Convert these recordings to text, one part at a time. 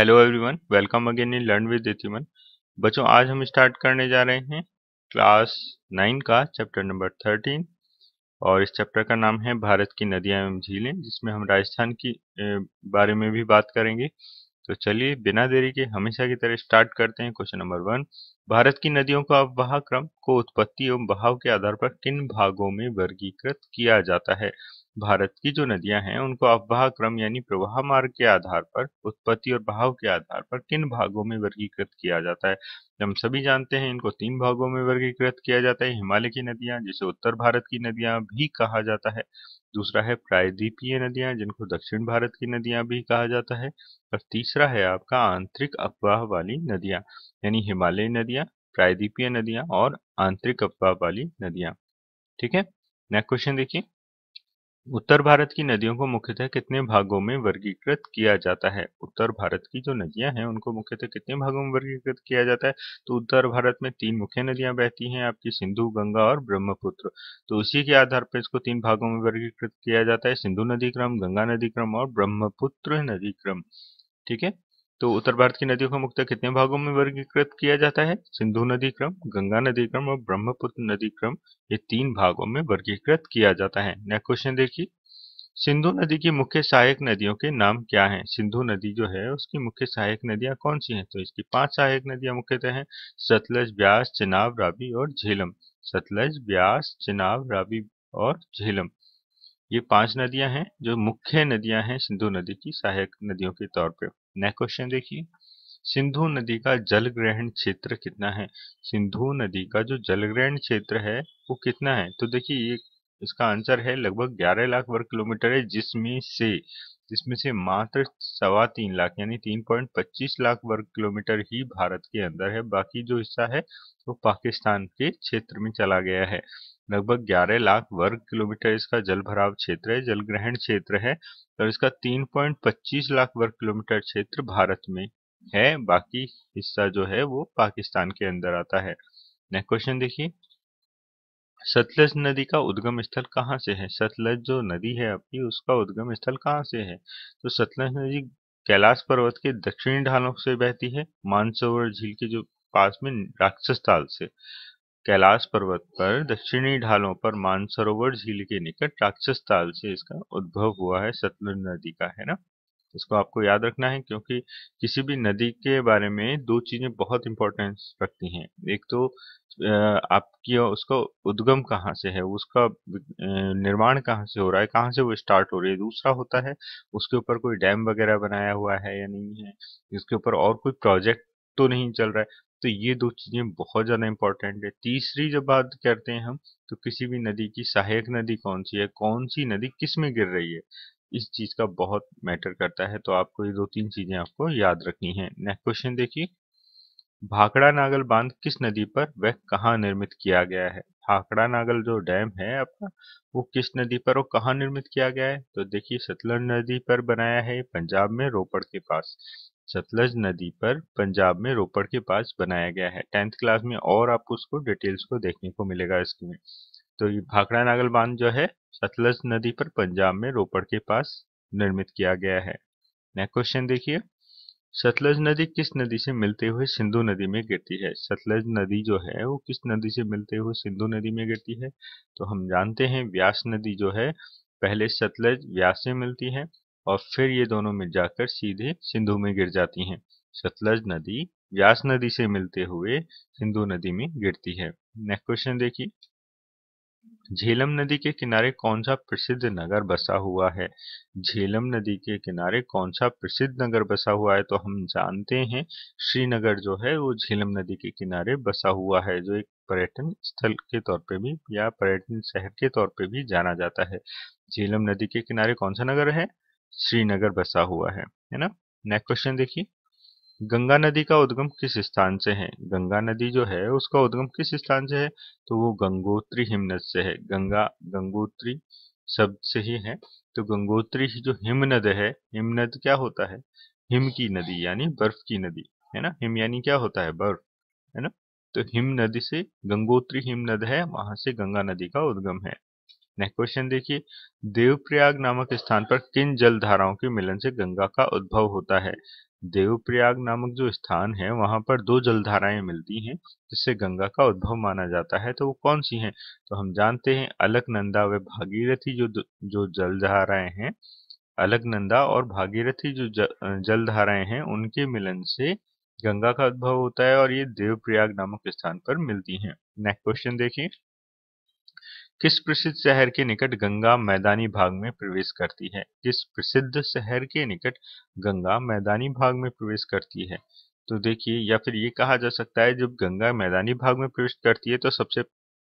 Hello everyone welcome again in learn with इतिमन बच्चों आज हम स्टार्ट करने जा रहे हैं क्लास नाइन का चैप्टर नंबर थर्टीन और इस चैप्टर का नाम है भारत की नदियां एवं झीलें जिसमें हम राजस्थान की बारे में भी बात करेंगे तो चलिए बिना देरी के हमेशा की तरह स्टार्ट करते हैं क्वेश्चन नंबर वन भारत की नदियों का अववाह क्रम को उत्पत्ति एवं बहाव के आधार पर किन भागों में वर्गीकृत किया जाता है भारत की जो नदियां हैं उनको अफवाह क्रम यानी प्रवाह मार्ग के आधार पर उत्पत्ति और बहाव के आधार पर किन भागों में वर्गीकृत किया जाता है हम सभी जानते हैं इनको तीन भागों में वर्गीकृत किया जाता है हिमालय की नदियां जिसे उत्तर भारत की नदियां भी कहा जाता है दूसरा है प्रायद्वीपीय नदियां जिनको दक्षिण भारत की नदियां भी कहा जाता है और तीसरा है आपका आंतरिक अफवाह वाली नदियां यानी हिमालयी नदियां प्रायद्वीपीय नदियां और आंतरिक अफवाह वाली नदियां ठीक है नेक्स्ट क्वेश्चन देखिए उत्तर भारत की नदियों को मुख्यतः कितने भागों में वर्गीकृत किया जाता है उत्तर भारत की जो नदियां हैं उनको मुख्यतः कितने भागों में वर्गीकृत किया जाता है तो उत्तर भारत में तीन मुख्य नदियां बहती हैं आपकी सिंधु गंगा और ब्रह्मपुत्र तो उसी के आधार पर इसको तीन भागों में वर्गीकृत किया जाता है सिंधु नदी क्रम गंगा नदी क्रम और ब्रह्मपुत्र नदी क्रम ठीक है तो उत्तर भारत की नदियों को मुख्यतः कितने भागों में वर्गीकृत किया जाता है सिंधु नदी क्रम गंगा नदी क्रम और ब्रह्मपुत्र नदी क्रम ये तीन भागों में वर्गीकृत किया जाता है नेक्स्ट क्वेश्चन देखिए सिंधु नदी की मुख्य सहायक नदियों के नाम क्या हैं सिंधु नदी जो है उसकी मुख्य सहायक नदियां कौन सी हैं तो इसकी पांच सहायक नदियां मुख्यतः हैं सतलज ब्यास चिनाब राबी और झेलम सतलज ब्यास चिनाब राबी और झेलम ये पांच नदियां हैं जो मुख्य नदियां हैं सिंधु नदी की सहायक नदियों के तौर पे नेक्स्ट क्वेश्चन देखिए सिंधु नदी का जल ग्रहण क्षेत्र कितना है सिंधु नदी का जो जल ग्रहण क्षेत्र है वो कितना है तो देखिए ये इसका आंसर है लगभग 11 लाख वर्ग किलोमीटर है जिसमें से जिसमें से मात्र सवा तीन लाख यानी तीन पॉइंट पच्चीस लाख वर्ग किलोमीटर ही भारत के अंदर है बाकी जो हिस्सा है वो तो पाकिस्तान के क्षेत्र में चला गया है लगभग ग्यारह लाख वर्ग किलोमीटर इसका जल भराव क्षेत्र है जल ग्रहण क्षेत्र है और इसका तीन पॉइंट पच्चीस लाख वर्ग किलोमीटर क्षेत्र भारत में है बाकी हिस्सा जो है वो पाकिस्तान के अंदर आता है नेक्स्ट क्वेश्चन देखिए सतलज नदी का उद्गम स्थल कहाँ से है सतलज जो नदी है अपनी उसका उद्गम स्थल कहाँ से है तो सतलज नदी कैलाश पर्वत के दक्षिणी ढालों से बहती है मानसरोवर झील के जो पास में राक्षस ताल से कैलाश पर्वत पर दक्षिणी ढालों पर मानसरोवर झील के निकट राक्षस ताल से इसका उद्भव हुआ है सतलज नदी का है ना इसको आपको याद रखना है क्योंकि किसी भी नदी के बारे में दो चीज़ें बहुत इंपॉर्टेंस रखती हैं एक तो आपकी उसका उद्गम कहाँ से है उसका निर्माण कहाँ से हो रहा है कहाँ से वो स्टार्ट हो रही है दूसरा होता है उसके ऊपर कोई डैम वगैरह बनाया हुआ है या नहीं है इसके ऊपर और कोई प्रोजेक्ट तो नहीं चल रहा है तो ये दो चीज़ें बहुत ज़्यादा इंपॉर्टेंट है तीसरी जब बात करते हैं हम तो किसी भी नदी की सहायक नदी कौन सी है कौन सी नदी किस में गिर रही है इस चीज़ का बहुत मैटर करता है तो आपको ये दो तीन चीज़ें आपको याद रखनी है नेक्स्ट क्वेश्चन देखिए भाखड़ा नागल बांध किस नदी पर वह कहाँ निर्मित किया गया है भाखड़ा नागल जो डैम है आपका वो किस नदी पर और कहाँ निर्मित किया गया है तो देखिए सतलज नदी पर बनाया है पंजाब में रोपड़ के पास सतलज नदी पर पंजाब में रोपड़ के पास बनाया गया है टेंथ क्लास में और आपको उसको डिटेल्स को देखने को मिलेगा इसमें तो ये भाखड़ा नागल बांध जो है सतलज नदी पर पंजाब में रोपड़ के पास निर्मित किया गया है नेक्स्ट क्वेश्चन देखिए सतलज नदी किस नदी से मिलते हुए सिंधु नदी में गिरती है सतलज नदी जो है वो किस नदी से मिलते हुए सिंधु नदी में गिरती है तो हम जानते हैं व्यास नदी जो है पहले सतलज व्यास से मिलती है और फिर ये दोनों मिल जाकर सीधे सिंधु में गिर जाती हैं सतलज नदी व्यास नदी से मिलते हुए सिंधु नदी में गिरती है नेक्स्ट क्वेश्चन देखिए झेलम नदी के किनारे कौन सा प्रसिद्ध नगर बसा हुआ है झेलम नदी के किनारे कौन सा प्रसिद्ध नगर बसा हुआ है तो हम जानते हैं श्रीनगर जो है वो झेलम नदी के किनारे बसा हुआ है जो एक पर्यटन स्थल के तौर पे भी या पर्यटन शहर के तौर पे भी जाना जाता है झेलम नदी के किनारे कौन सा नगर है श्रीनगर बसा हुआ है है ना नेक्स्ट क्वेश्चन देखिए गंगा नदी का उद्गम किस स्थान से है गंगा नदी जो है उसका उद्गम किस स्थान से है तो वो गंगोत्री हिमनद से है गंगा गंगोत्री शब्द से ही है तो गंगोत्री जो हिमनद है हिमनद क्या होता है हिम की नदी यानी बर्फ की नदी है ना हिम यानी क्या होता है बर्फ है ना तो हिम नदी से गंगोत्री हिमनद है वहां से गंगा नदी का उद्गम है नेक्स्ट क्वेश्चन देखिए देवप्रयाग नामक स्थान पर किन जल धाराओं के मिलन से गंगा का उद्भव होता है देवप्रयाग नामक जो स्थान है वहां पर दो जलधाराएं मिलती हैं जिससे गंगा का उद्भव माना जाता है तो वो कौन सी हैं तो हम जानते हैं अलकनंदा व भागीरथी जो जो जलधाराएं हैं अलकनंदा और भागीरथी जो जलधाराएं हैं उनके मिलन से गंगा का उद्भव होता है और ये देवप्रयाग नामक स्थान पर मिलती हैं नेक्स्ट क्वेश्चन देखिए किस प्रसिद्ध शहर के निकट गंगा मैदानी भाग में प्रवेश करती है किस प्रसिद्ध शहर के निकट गंगा मैदानी भाग में प्रवेश करती है तो देखिए या फिर ये कहा जा सकता है जब गंगा मैदानी भाग में प्रवेश करती है तो सबसे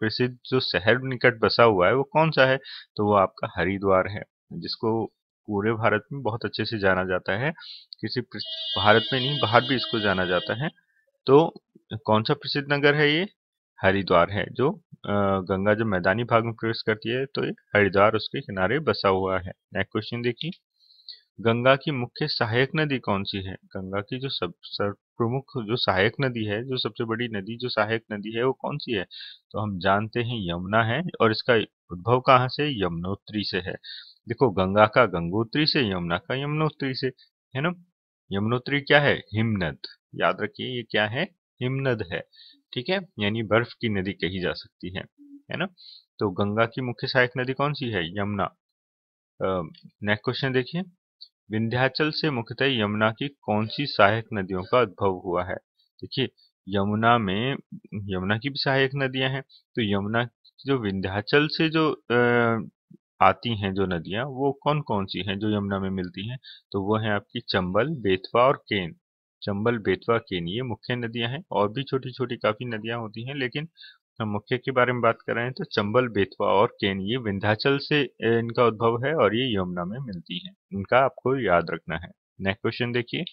प्रसिद्ध जो शहर निकट बसा हुआ है वो कौन सा है तो वो आपका हरिद्वार है जिसको पूरे भारत में बहुत अच्छे से जाना जाता है किसी भारत में नहीं बाहर भी इसको जाना जाता है तो कौन सा प्रसिद्ध नगर है ये हरिद्वार है जो गंगा जब मैदानी भाग में प्रवेश करती है तो एक हरिद्वार उसके किनारे बसा हुआ है नेक्स्ट क्वेश्चन देखिए गंगा की मुख्य सहायक नदी कौन सी है गंगा की जो सब सर प्रमुख जो सहायक नदी है जो सबसे बड़ी नदी जो सहायक नदी है वो कौन सी है तो हम जानते हैं यमुना है और इसका उद्भव कहाँ से यमुनोत्री से है देखो गंगा का गंगोत्री से यमुना का यमुनोत्री से है ना यमुनोत्री क्या है हिमनद याद रखिए ये क्या है हिमनद है ठीक है यानी बर्फ की नदी कही जा सकती है है ना तो गंगा की मुख्य सहायक नदी कौन सी है यमुना नेक्स्ट क्वेश्चन देखिए विंध्याचल से मुख्यतः यमुना की कौन सी सहायक नदियों का उद्भव हुआ है देखिए यमुना में यमुना की भी सहायक नदियां हैं तो यमुना जो विंध्याचल से जो आ, आती हैं जो नदियां वो कौन कौन सी हैं जो यमुना में मिलती हैं तो वो है आपकी चंबल बेतवा और केन चंबल बेतवा ये मुख्य नदियां हैं और भी छोटी छोटी काफी नदियां होती हैं लेकिन हम मुख्य के बारे में बात कर रहे हैं तो चंबल बेतवा और ये विंध्याचल से इनका उद्भव है और ये यमुना में मिलती है इनका आपको याद रखना है नेक्स्ट क्वेश्चन देखिए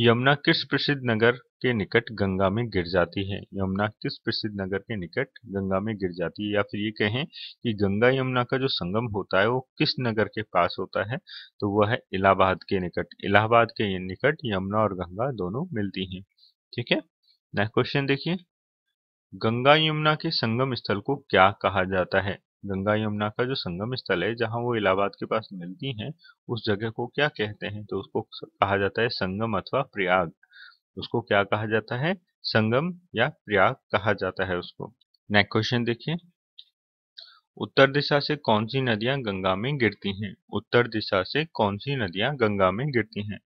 यमुना किस प्रसिद्ध नगर के निकट गंगा में गिर जाती है यमुना किस प्रसिद्ध नगर के निकट गंगा में गिर जाती है या फिर ये कहें कि गंगा यमुना का जो संगम होता है वो किस नगर के पास होता है तो वह है इलाहाबाद के निकट इलाहाबाद के निकट यमुना और गंगा दोनों मिलती हैं ठीक है नेक्स्ट क्वेश्चन देखिए गंगा यमुना के संगम स्थल को क्या कहा जाता है गंगा यमुना का जो संगम स्थल है जहाँ वो इलाहाबाद के पास मिलती हैं उस जगह को क्या कहते हैं तो उसको कहा जाता है संगम अथवा प्रयाग उसको क्या कहा जाता है संगम या प्रयाग कहा जाता है उसको नेक्स्ट क्वेश्चन देखिए उत्तर दिशा से कौन सी नदियां गंगा में गिरती हैं उत्तर दिशा से कौन सी नदियां गंगा में गिरती हैं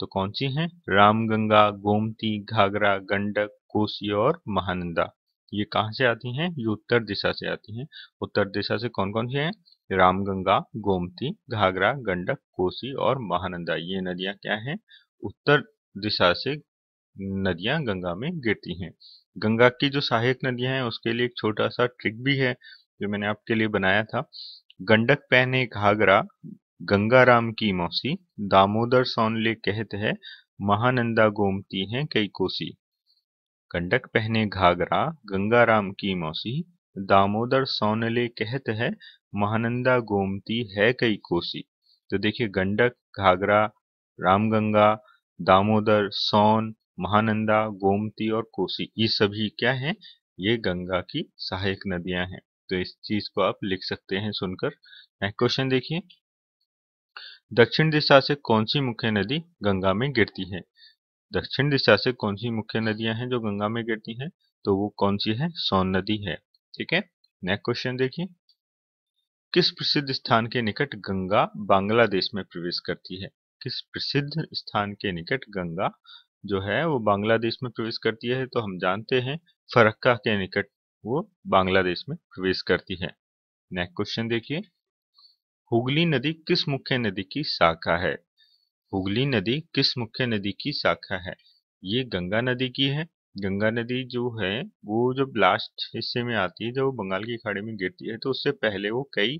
तो कौन सी हैं रामगंगा गोमती घाघरा गंडक कोसी और महानंदा ये कहाँ से आती हैं ये उत्तर दिशा से आती हैं उत्तर दिशा से कौन कौन सी हैं रामगंगा गोमती घाघरा गंडक कोसी और महानंदा ये नदियां क्या हैं उत्तर दिशा से नदियां गंगा में गिरती हैं गंगा की जो सहायक नदियां हैं उसके लिए एक छोटा सा ट्रिक भी है जो मैंने आपके लिए बनाया था गंडक पहने घाघरा गंगाराम की मौसी दामोदर सौनले कहते हैं महानंदा गोमती हैं कई कोसी कंडक पहने घाघरा गंगाराम की मौसी दामोदर सोनले कहत है महानंदा गोमती है कई कोसी तो देखिए गंडक घाघरा रामगंगा दामोदर सोन महानंदा गोमती और कोसी ये सभी क्या हैं ये गंगा की सहायक नदियां हैं तो इस चीज को आप लिख सकते हैं सुनकर क्वेश्चन देखिए दक्षिण दिशा से कौन सी मुख्य नदी गंगा में गिरती है दक्षिण दिशा से कौन सी मुख्य नदियां हैं जो गंगा में गिरती हैं तो वो कौन सी है सोन नदी है ठीक है नेक्स्ट क्वेश्चन देखिए किस प्रसिद्ध स्थान के निकट गंगा बांग्लादेश में प्रवेश करती है किस प्रसिद्ध स्थान के निकट गंगा जो है वो बांग्लादेश में प्रवेश करती है तो हम जानते हैं फरक्का के निकट वो बांग्लादेश में प्रवेश करती है नेक्स्ट क्वेश्चन देखिए हुगली नदी किस मुख्य नदी की शाखा है हुगली नदी किस मुख्य नदी की शाखा है ये गंगा नदी की है गंगा नदी जो है वो जब लास्ट हिस्से में आती है जब वो बंगाल की खाड़ी में गिरती है तो उससे पहले वो कई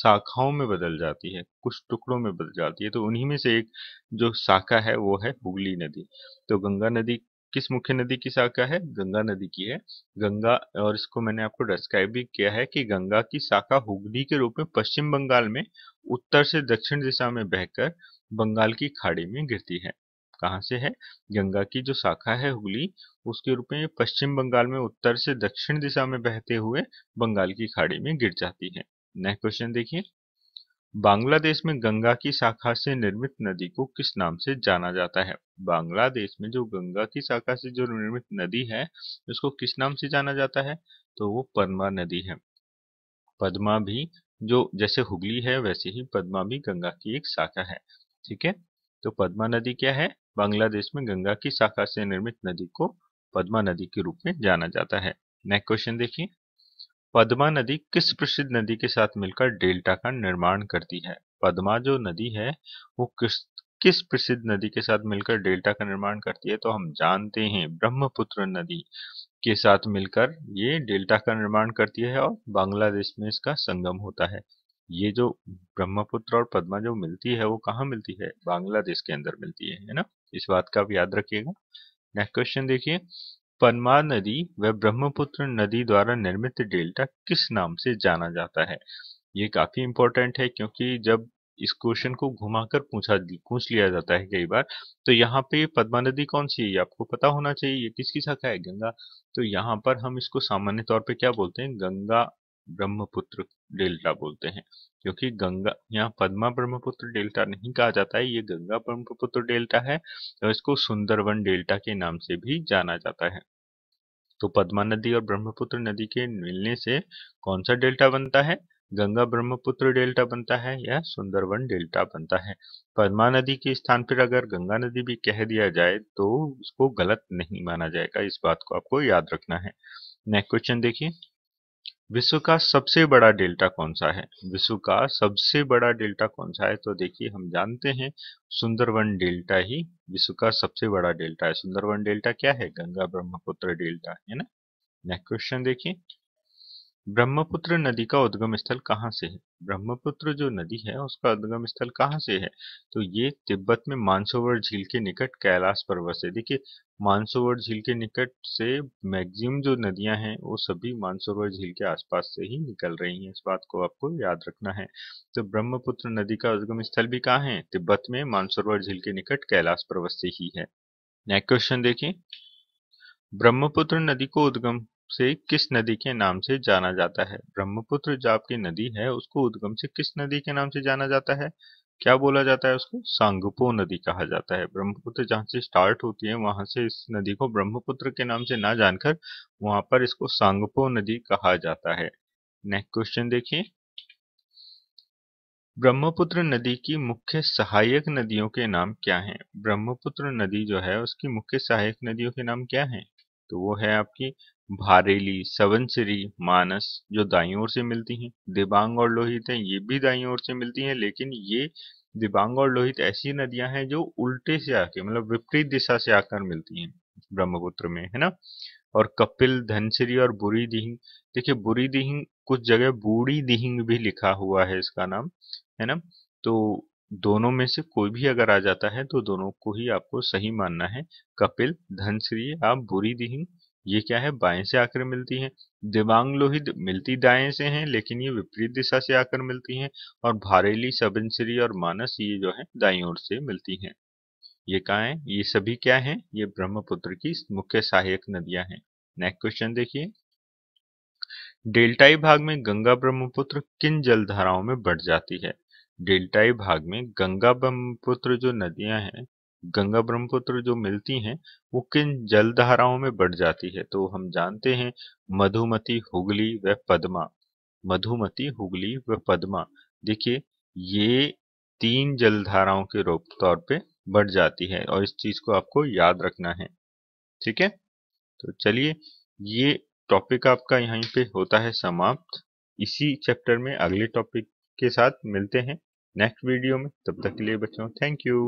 शाखाओं में बदल जाती है कुछ टुकड़ों में बदल जाती है तो उन्हीं में से एक जो शाखा है वो है हुगली नदी तो गंगा नदी किस मुख्य नदी की शाखा है गंगा नदी की है गंगा और इसको मैंने आपको डिस्क्राइब भी किया है कि गंगा की शाखा हुगली के रूप में पश्चिम बंगाल में उत्तर से दक्षिण दिशा में बहकर बंगाल की खाड़ी में गिरती है कहाँ से है गंगा की जो शाखा है हुगली उसके रूप में पश्चिम बंगाल में उत्तर से दक्षिण दिशा में बहते हुए बंगाल की खाड़ी में गिर जाती है नेक्स्ट क्वेश्चन देखिए बांग्लादेश में गंगा की शाखा से निर्मित नदी को किस नाम से जाना जाता है बांग्लादेश में जो गंगा की शाखा से जो निर्मित नदी है उसको किस नाम से जाना जाता है तो वो पद्मा नदी है पद्मा भी जो जैसे हुगली है वैसे ही पद्मा भी गंगा की एक शाखा है ठीक है तो पद्मा नदी क्या है बांग्लादेश में गंगा की शाखा से निर्मित नदी को पद्मा नदी के रूप में जाना जाता है नेक्स्ट क्वेश्चन देखिए पद्मा नदी किस प्रसिद्ध नदी के साथ मिलकर डेल्टा का निर्माण करती है पद्मा जो नदी है वो किस किस प्रसिद्ध नदी के साथ मिलकर डेल्टा का निर्माण करती है तो हम जानते हैं ब्रह्मपुत्र नदी के साथ मिलकर ये डेल्टा का निर्माण करती है और बांग्लादेश में इसका संगम होता है ये जो ब्रह्मपुत्र और पद्मा जो मिलती है वो कहाँ मिलती है बांग्लादेश के अंदर मिलती है है ना इस बात का आप याद रखिएगा नेक्स्ट क्वेश्चन देखिए पद्मा नदी व ब्रह्मपुत्र नदी द्वारा निर्मित डेल्टा किस नाम से जाना जाता है ये काफी इंपॉर्टेंट है क्योंकि जब इस क्वेश्चन को घुमाकर पूछा पूछ लिया जाता है कई बार तो यहाँ पे पद्मा नदी कौन सी है ये आपको पता होना चाहिए ये किसकी शाखा है गंगा तो यहाँ पर हम इसको सामान्य तौर पे क्या बोलते हैं गंगा ब्रह्मपुत्र डेल्टा बोलते हैं क्योंकि गंगा यहाँ पद्मा ब्रह्मपुत्र डेल्टा नहीं कहा जाता है ये गंगा ब्रह्मपुत्र डेल्टा है और इसको सुंदरवन डेल्टा के नाम से भी जाना जाता है तो पद्मा नदी और ब्रह्मपुत्र नदी के मिलने से कौन सा डेल्टा बनता है गंगा ब्रह्मपुत्र डेल्टा बनता है या सुंदरवन डेल्टा बनता है पद्मा नदी के स्थान पर अगर गंगा नदी भी कह दिया जाए तो उसको गलत नहीं माना जाएगा इस बात को आपको याद रखना है नेक्स्ट क्वेश्चन देखिए विश्व का सबसे बड़ा डेल्टा कौन सा है विश्व का सबसे बड़ा डेल्टा कौन सा है तो देखिए हम जानते हैं सुंदरवन डेल्टा ही विश्व का सबसे बड़ा डेल्टा है सुंदरवन डेल्टा क्या है गंगा ब्रह्मपुत्र डेल्टा है ना नेक्स्ट क्वेश्चन देखिए ब्रह्मपुत्र नदी का उद्गम स्थल कहाँ से है ब्रह्मपुत्र जो नदी है उसका उद्गम स्थल कहाँ से है तो ये तिब्बत में मानसोवर झील के निकट कैलाश पर्वत से देखिए मानसोवर झील के निकट से मैक्सिमम जो नदियां हैं वो सभी मानसोवर झील के आसपास से ही निकल रही हैं इस बात को आपको याद रखना है तो ब्रह्मपुत्र नदी का उद्गम स्थल भी कहाँ है तिब्बत में मानसोवर झील के निकट कैलाश पर्वत से ही है नेक्स्ट क्वेश्चन देखिए ब्रह्मपुत्र नदी को उद्गम से किस नदी के नाम से जाना जाता है ब्रह्मपुत्र जो आपकी नदी है उसको उद्गम से किस नदी के नाम से जाना जाता है क्या बोला जाता है उसको सांगपो नदी कहा जाता है ब्रह्मपुत्र जहां से स्टार्ट होती है वहां से इस नदी को ब्रह्मपुत्र के नाम से ना जानकर वहां पर इसको सांगपो नदी कहा जाता है नेक्स्ट क्वेश्चन देखिए ब्रह्मपुत्र नदी की मुख्य सहायक नदियों के नाम क्या हैं? ब्रह्मपुत्र नदी जो है उसकी मुख्य सहायक नदियों के नाम क्या हैं? तो वो है आपकी भारेली सवनसिरी मानस जो दाई ओर से मिलती हैं दिबांग और लोहित हैं ये भी दाई ओर से मिलती हैं लेकिन ये दिबांग और लोहित ऐसी नदियां हैं जो उल्टे से आके मतलब विपरीत दिशा से आकर मिलती हैं ब्रह्मपुत्र में है ना और कपिल धनसिरी और बुरी दिहिंग देखिए बुरी दिहिंग कुछ जगह बूढ़ी दिहिंग भी लिखा हुआ है इसका नाम है ना तो दोनों में से कोई भी अगर आ जाता है तो दोनों को ही आपको सही मानना है कपिल धनश्री आप बुरी दिहिंग ये क्या है बाएं से आकर मिलती है दिबांग लोहित मिलती दाएं से हैं लेकिन ये विपरीत दिशा से आकर मिलती हैं और भारेली सबनश्री और मानस ये जो है दाई ओर से मिलती हैं ये कहा है ये सभी क्या हैं ये ब्रह्मपुत्र की मुख्य सहायक नदियां हैं नेक्स्ट क्वेश्चन देखिए डेल्टाई भाग में गंगा ब्रह्मपुत्र किन जलधाराओं में बढ़ जाती है डेल्टाई भाग में गंगा ब्रह्मपुत्र जो नदियां हैं गंगा ब्रह्मपुत्र जो मिलती हैं वो किन जलधाराओं में बढ़ जाती है तो हम जानते हैं मधुमती हुगली व पद्मा मधुमती हुगली व पद्मा देखिए ये तीन जलधाराओं के रूप तौर पे बढ़ जाती है और इस चीज को आपको याद रखना है ठीक है तो चलिए ये टॉपिक आपका यहीं पे होता है समाप्त इसी चैप्टर में अगले टॉपिक के साथ मिलते हैं नेक्स्ट वीडियो में तब तक के लिए बच्चों थैंक यू